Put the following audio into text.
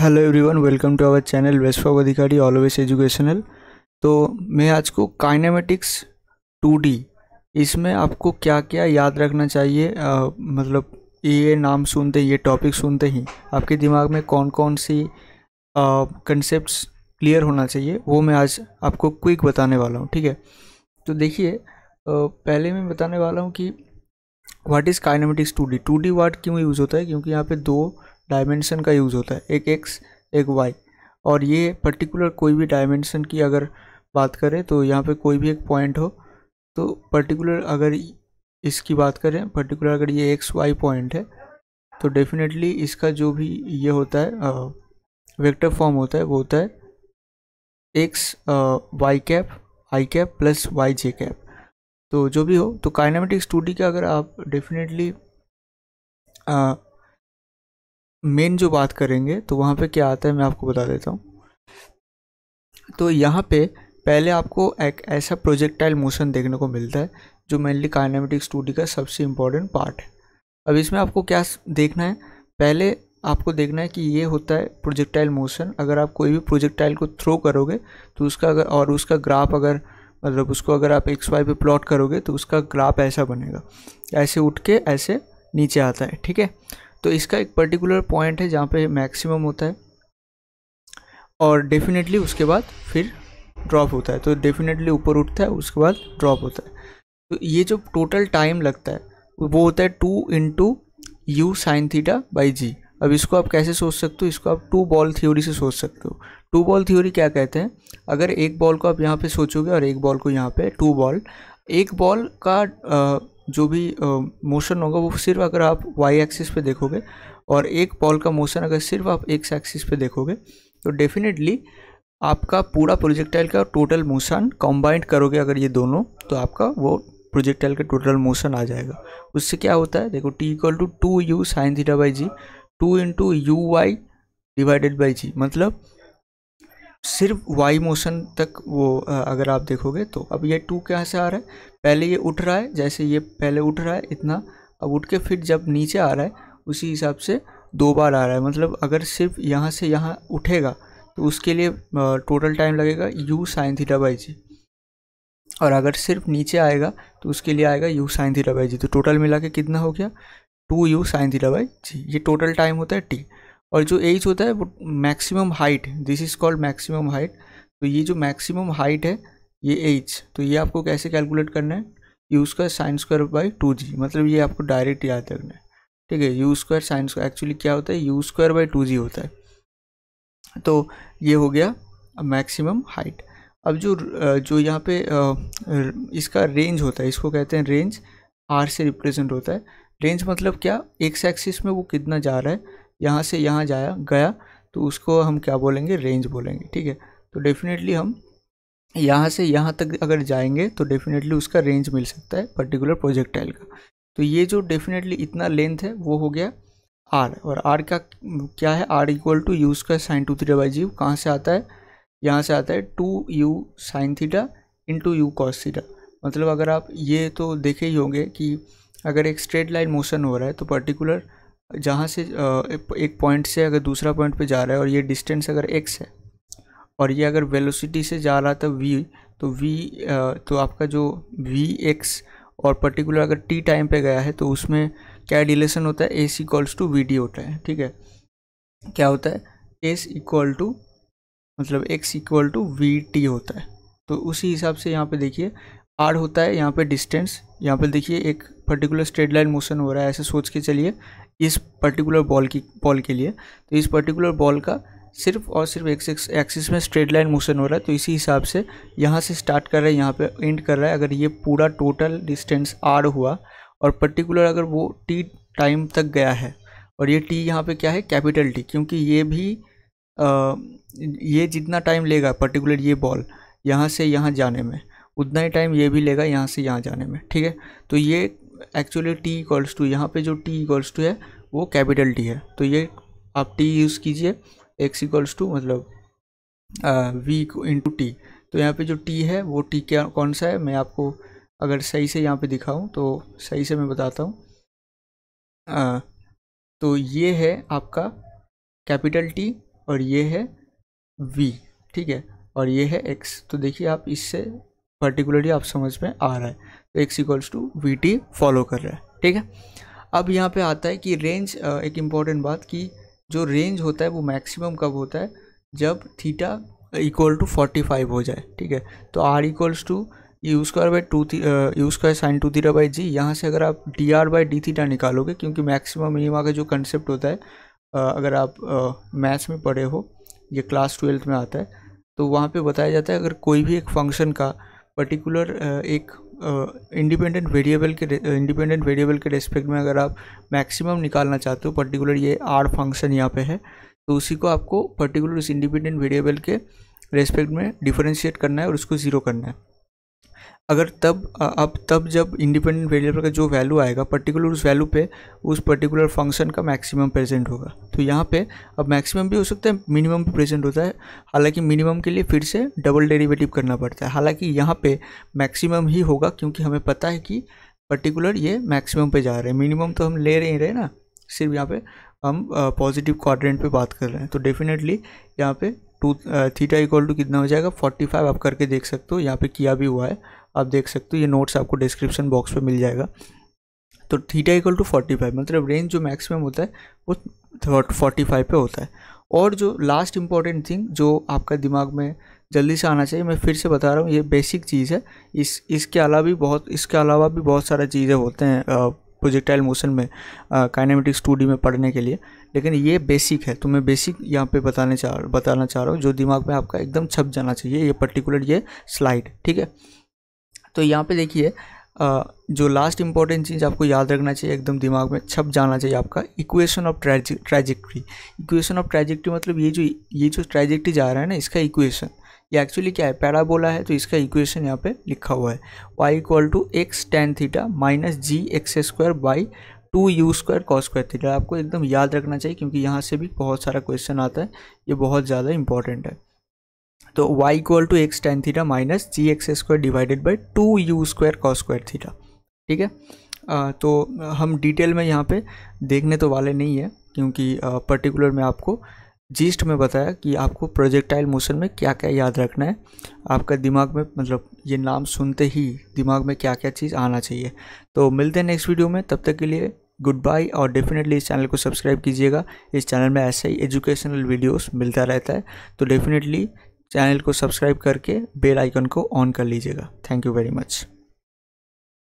hello everyone welcome to our channel for Adhikari always educational तो मैं आज को काइनेमेटिक्स 2D इसमें आपको क्या क्या याद रखना चाहिए आ, मतलब ये नाम सुनते ये टॉपिक सुनते ही आपके दिमाग में कौन कौन सी कंसेप्ट क्लियर होना चाहिए वो मैं आज आपको क्विक बताने वाला हूँ ठीक है तो देखिए पहले मैं बताने वाला हूँ कि what is kinematics two D word क्यों यूज़ होता है क्योंकि यहाँ पे दो डायमेंशन का यूज़ होता है एक एक्स एक वाई और ये पर्टिकुलर कोई भी डायमेंशन की अगर बात करें तो यहाँ पे कोई भी एक पॉइंट हो तो पर्टिकुलर अगर इसकी बात करें पर्टिकुलर अगर ये एक्स वाई पॉइंट है तो डेफिनेटली इसका जो भी ये होता है वेक्टर फॉर्म होता है वो होता है x y cap i cap plus y j cap तो जो भी हो तो काइनामेटिक स्टूडी का अगर आप डेफिनेटली मेन जो बात करेंगे तो वहाँ पे क्या आता है मैं आपको बता देता हूँ तो यहाँ पे पहले आपको एक ऐसा प्रोजेक्टाइल मोशन देखने को मिलता है जो मेनली काइनेमेटिक स्टूडी का सबसे इम्पोर्टेंट पार्ट है अब इसमें आपको क्या देखना है पहले आपको देखना है कि ये होता है प्रोजेक्टाइल मोशन अगर आप कोई भी प्रोजेक्टाइल को थ्रो करोगे तो उसका अगर और उसका ग्राफ अगर मतलब उसको अगर आप एक्स वाई पे प्लॉट करोगे तो उसका ग्राफ ऐसा बनेगा ऐसे उठ के ऐसे नीचे आता है ठीक है तो इसका एक पर्टिकुलर पॉइंट है जहाँ पे मैक्सिमम होता है और डेफिनेटली उसके बाद फिर ड्रॉप होता है तो डेफिनेटली ऊपर उठता है उसके बाद ड्रॉप होता है तो ये जो टोटल टाइम लगता है वो होता है two into u sine theta by g अब इसको आप कैसे सोच सकते हो इसको आप टू बॉल थ्योरी से सोच सकते हो टू बॉल थ्योरी क्या कहते हैं अगर एक बॉल को आप यहाँ पे सोचोगे और एक बॉल को यहाँ पे टू बॉल एक बॉल का जो भी मोशन होगा वो सिर्फ अगर आप वाई एक्सिस पे देखोगे और एक बॉल का मोशन अगर सिर्फ आप एक्स एक्सिस पे देखोगे तो डेफिनेटली आपका पूरा प्रोजेक्टाइल का टोटल मोशन कंबाइंड करोगे अगर ये दोनों तो आपका वो प्रोजेक्टाइल का टोटल मोशन आ जाएगा उससे क्या होता है देखो t equal to two u sine theta by g two into u y divided by g मतलब सिर्फ वाई मोशन तक वो अगर आप देखोगे तो अब ये टू कहाँ से आ रहा है पहले ये उठ रहा है जैसे ये पहले उठ रहा है इतना अब उठ के फिर जब नीचे आ रहा है उसी हिसाब से दो बार आ रहा है मतलब अगर सिर्फ यहाँ से यहाँ उठेगा तो उसके लिए टोटल टाइम लगेगा u sine theta by g और अगर सिर्फ नीचे आएगा तो उसके लिए आएगा u sine theta by g तो टोटल मिला के कितना हो गया two u sine theta by g ये टोटल टाइम होता है टी और जो एज होता है वो maximum height this is called maximum height तो ये जो मैक्सिमम हाइट है ये एज तो ये आपको कैसे कैलकुलेट करना है u square sine square by two g मतलब ये आपको डायरेक्ट याद रखना है ठीक है u square sine square actually क्या होता है u square by two g होता है तो ये हो गया मैक्सिमम हाइट अब जो जो यहाँ पे इसका रेंज होता है इसको कहते हैं रेंज आर से रिप्रेजेंट होता है रेंज मतलब क्या एक्स एक्सिस में वो कितना जा रहा है यहाँ से यहाँ जाया गया तो उसको हम क्या बोलेंगे रेंज बोलेंगे ठीक है तो डेफिनेटली हम यहाँ से यहाँ तक अगर जाएंगे तो डेफिनेटली उसका रेंज मिल सकता है पर्टिकुलर प्रोजेक्टाइल का तो ये जो डेफिनेटली इतना लेंथ है वो हो गया आर और आर का क्या है R equal to u square sine two theta by g कहाँ से आता है यहाँ से आता है two u sine theta into u cos theta मतलब अगर आप ये तो देखे ही होंगे कि अगर एक स्ट्रेट लाइन मोशन हो रहा है तो पर्टिकुलर जहाँ से एक पॉइंट से अगर दूसरा पॉइंट पे जा रहा है और ये डिस्टेंस अगर एक्स है और ये अगर वेलोसिटी से जा रहा था वी तो वी तो आपका जो वी एक्स और पर्टिकुलर अगर टी टाइम पे गया है तो उसमें क्या डिलेशन होता है s equals to v d होता है ठीक है क्या होता है एस इक्वल टू मतलब x equal to v t होता है तो उसी हिसाब से यहाँ पे देखिए आर होता है यहाँ पे डिस्टेंस यहाँ पे देखिए एक पर्टिकुलर स्ट्रेट लाइन मोशन हो रहा है ऐसे सोच के चलिए इस पर्टिकुलर बॉल की बॉल के लिए तो इस पर्टिकुलर बॉल का सिर्फ और सिर्फ एक एक्सिस में स्ट्रेट लाइन मोशन हो रहा है तो इसी हिसाब से यहाँ से स्टार्ट कर रहा है यहाँ पे एंड कर रहा है अगर ये पूरा टोटल डिस्टेंस आर हुआ और पर्टिकुलर अगर वो टी टाइम तक गया है और ये टी यहाँ पे क्या है कैपिटल टी क्योंकि ये भी आ, ये जितना टाइम लेगा पर्टिकुलर ये बॉल यहाँ से यहाँ जाने में उतना ही टाइम ये भी लेगा यहाँ से यहाँ जाने में ठीक है तो ये एक्चुअली टी इक्वल्स टू यहाँ पे जो टी इक्वल्स टू है वो कैपिटल टी है तो ये आप टी यूज़ कीजिए एक्स इक्वल्स टू मतलब वी इंटू टी तो यहाँ पे जो टी है वो टी क्या कौन सा है मैं आपको अगर सही से यहाँ पे दिखाऊँ तो सही से मैं बताता हूँ तो ये है आपका कैपिटल टी और ये है वी ठीक है और ये है एक्स तो देखिए आप इससे पर्टिकुलरली आप समझ में आ रहा है तो x equals to v t follow कर रहा है ठीक है अब यहाँ पे आता है कि रेंज एक इम्पॉर्टेंट बात कि जो रेंज होता है वो मैक्सिमम कब होता है जब theta equal to forty five हो जाए ठीक है तो R equals to u square by two the u square sine two theta by g यहाँ से अगर आप d R by d theta निकालोगे क्योंकि मैक्सिमम मिनिमा का जो कंसेप्ट होता है अगर आप मैथ्स में पढ़े हो ये क्लास ट्वेल्थ में आता है तो वहाँ पे बताया जाता है अगर कोई भी एक फंक्शन का पर्टिकुलर uh, एक इंडिपेंडेंट uh, वेरिएबल के इंडिपेंडेंट वेरिएबल uh, के रेस्पेक्ट में अगर आप मैक्सिमम निकालना चाहते हो पर्टिकुलर ये आर फंक्शन यहाँ पे है तो उसी को आपको पर्टिकुलर उस इंडिपेंडेंट वेरिएबल के रेस्पेक्ट में डिफरेंशिएट करना है और उसको ज़ीरो करना है अगर तब अब तब जब इंडिपेंडेंट वेरिएबल का जो वैल्यू आएगा पर्टिकुलर उस वैल्यू पे उस पर्टिकुलर फंक्शन का मैक्सिमम प्रेजेंट होगा तो यहाँ पे अब मैक्सिमम भी हो सकता है मिनिमम भी प्रेजेंट होता है हालांकि मिनिमम के लिए फिर से डबल डेरिवेटिव करना पड़ता है हालांकि यहाँ पे मैक्सिमम ही होगा क्योंकि हमें पता है कि पर्टिकुलर ये मैक्सिमम पे जा रहे हैं मिनिमम तो हम ले ही रहे ना सिर्फ यहाँ पे हम पॉजिटिव क्वाड्रेंट पे बात कर रहे हैं तो डेफिनेटली यहाँ पे टू थीटा इक्वल टू कितना हो जाएगा 45 आप करके देख सकते हो यहाँ पे किया भी हुआ है आप देख सकते हो ये नोट्स आपको डिस्क्रिप्शन बॉक्स पर मिल जाएगा तो theta equal to forty five मतलब रेंज जो मैक्सिमम होता है वो फोर्टी फाइव पर होता है और जो लास्ट इंपॉर्टेंट थिंग जो आपका दिमाग में जल्दी से आना चाहिए मैं फिर से बता रहा हूँ ये बेसिक चीज़ है इस इसके अलावा भी बहुत इसके अलावा भी बहुत सारा चीज़ें होते हैं प्रोजेक्टाइल मोशन में काइनामेटिक स्टूडी में पढ़ने के लिए लेकिन ये बेसिक है तो मैं बेसिक यहाँ पे बताने चाह बताना चाह रहा हूँ जो दिमाग में आपका एकदम छप जाना चाहिए ये पर्टिकुलर ये स्लाइड ठीक है तो यहाँ पे देखिए जो लास्ट इंपॉर्टेंट चीज़ आपको याद रखना चाहिए एकदम दिमाग में छप जाना चाहिए आपका equation of trajectory equation of trajectory मतलब ये जो ये जो ट्रैजिक्ट्री जा रहा है ना इसका इक्वेशन ये एक्चुअली क्या है पैराबोला है तो इसका इक्वेशन यहाँ पे लिखा हुआ है y equal to x tan theta minus g x square by two u square cos square theta आपको एकदम याद रखना चाहिए क्योंकि यहाँ से भी बहुत सारा क्वेश्चन आता है ये बहुत ज़्यादा इंपॉर्टेंट है तो y equal to x tan theta minus g x square divided by two u square cos square theta ठीक है तो हम डिटेल में यहाँ पे देखने तो वाले नहीं है क्योंकि पर्टिकुलर में आपको जीस्ट में बताया कि आपको प्रोजेक्टाइल मोशन में क्या क्या याद रखना है आपका दिमाग में मतलब ये नाम सुनते ही दिमाग में क्या क्या चीज़ आना चाहिए तो मिलते हैं नेक्स्ट वीडियो में तब तक के लिए गुड बाय और डेफिनेटली इस चैनल को सब्सक्राइब कीजिएगा इस चैनल में ऐसे ही एजुकेशनल वीडियोस मिलता रहता है तो डेफिनेटली चैनल को सब्सक्राइब करके बेल आइकन को ऑन कर लीजिएगा थैंक यू वेरी मच